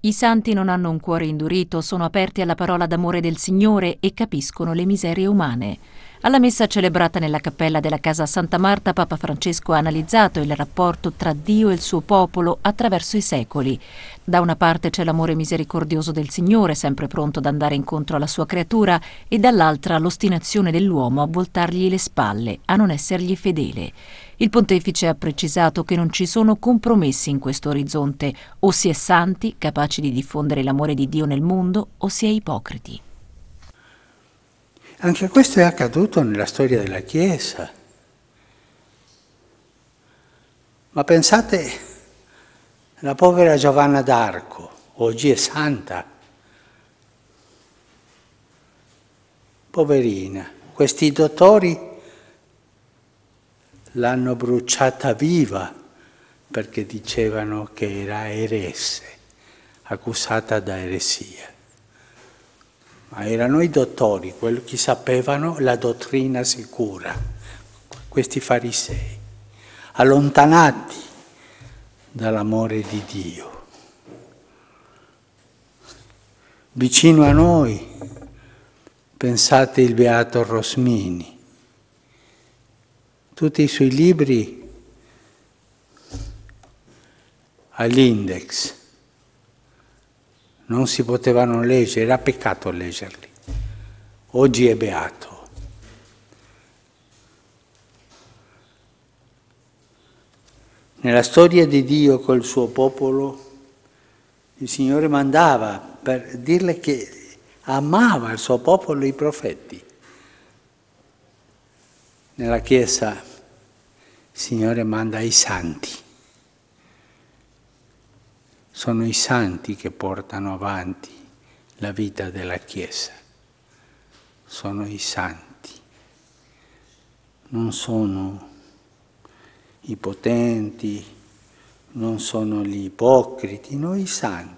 I santi non hanno un cuore indurito, sono aperti alla parola d'amore del Signore e capiscono le miserie umane. Alla messa celebrata nella cappella della Casa Santa Marta, Papa Francesco ha analizzato il rapporto tra Dio e il suo popolo attraverso i secoli. Da una parte c'è l'amore misericordioso del Signore, sempre pronto ad andare incontro alla sua creatura, e dall'altra l'ostinazione dell'uomo a voltargli le spalle, a non essergli fedele. Il pontefice ha precisato che non ci sono compromessi in questo orizzonte, o si è santi, capaci di diffondere l'amore di Dio nel mondo, o si è ipocriti. Anche questo è accaduto nella storia della Chiesa. Ma pensate alla povera Giovanna d'Arco, oggi è santa. Poverina, questi dottori l'hanno bruciata viva perché dicevano che era eresse, accusata da eresia ma erano i dottori, quelli che sapevano la dottrina sicura, questi farisei, allontanati dall'amore di Dio. Vicino a noi, pensate il beato Rosmini, tutti i suoi libri all'index non si potevano leggere, era peccato leggerli. Oggi è beato. Nella storia di Dio col suo popolo, il Signore mandava per dirle che amava il suo popolo i profeti. Nella Chiesa il Signore manda i santi sono i santi che portano avanti la vita della Chiesa, sono i santi, non sono i potenti, non sono gli ipocriti, noi santi